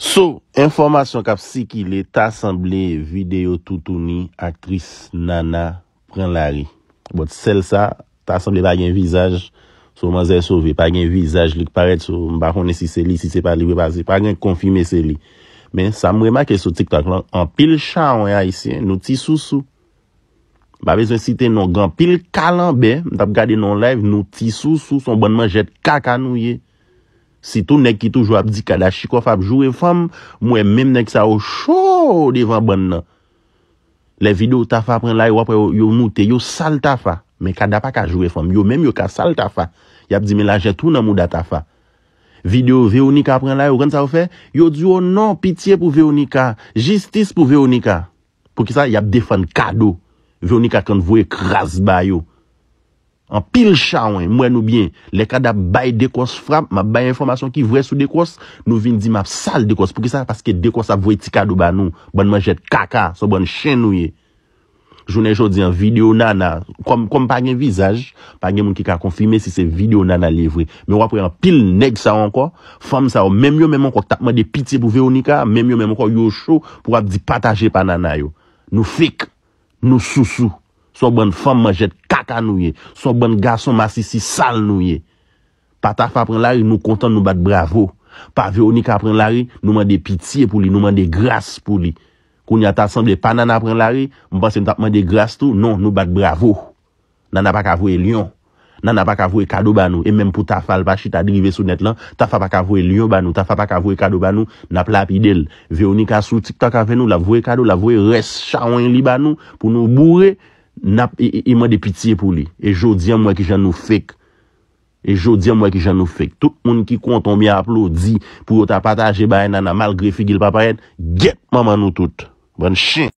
Sou, informasyon kap si ki le tasemble videyo toutouni aktris Nana Prenlari. Bote sel sa, tasemble pa gen vizaj, sou man zèl sou ve pa gen vizaj li kparet sou mba kone si se li, si se pa li ve pa se, pa gen konfime se li. Ben, sa mwema ke sou TikTok lan, an pil chan wè a isi, nou ti sou sou. Ba vezon site nou gan pil kalan be, tap gade nou live, nou ti sou sou, son bonman jèt kakanouye. Si tou nek ki tou jou ap di kada chiko fap jowe fam, mwen menm nek sa ou shou devan ban nan. Le video ta fa pren la yo wap yo mute, yo sal ta fa. Men kada pa ka jowe fam, yo menm yo ka sal ta fa. Yap di men la jetou nan mou da ta fa. Video Veonika pren la yo, gen sa ou fe? Yo di yo oh nan pitiye pou Veonika, jistis pou Veonika. Pou ki sa yap defan kado. Veonika kan vwe kras ba yo. An pil chanwen, mwen oubyen. Lè kada bay dekos frap, ma bay informasyon ki vwè sou dekos, nou vin di map sal dekos. Pou ki sa, paske dekos ap vwè ti kadou ban nou, ban mwen jèt kaka, so ban chen nou ye. Jounè jò diyan, videyo nan nan, kom pagen vizaj, pagen moun ki ka konfime si se videyo nan nan levwe. Men wapre an pil neg sa anko, fam sa anko, menm yo menm anko takman de piti pou ve ou nika, menm yo menm anko yo chou pou wap di pataje pa nanay yo. Nou fik, nou sousou. Sò bon fòm man jèt kaka nou ye. Sò bon gason masisi sal nou ye. Pa ta fa pren lari, nou kontan nou bat bravo. Pa Veoni ka pren lari, nou man de pitiye pou li. Nou man de grase pou li. Koun yata sanble, pa nana pren lari, mpase nou tap man de grase tou, nou, nou bat bravo. Nana pa kavouye lion. Nana pa kavouye kado banou. E menm pou ta falpashi, ta drive sou net lan, ta fa pa kavouye lion banou. Ta fa pa kavouye kado banou, na plap idel. Veoni ka sou tikta ka venou, la vouye kado, la vouye res chawen li banou, pou nou bourre, I mwen de pitiye pou li. E jodi an mwen ki jan nou fek. E jodi an mwen ki jan nou fek. Tout moun ki konton mi aplodi pou yo ta pataje baye nanan malgre fek gil papayen, get maman nou tout. Bon ching!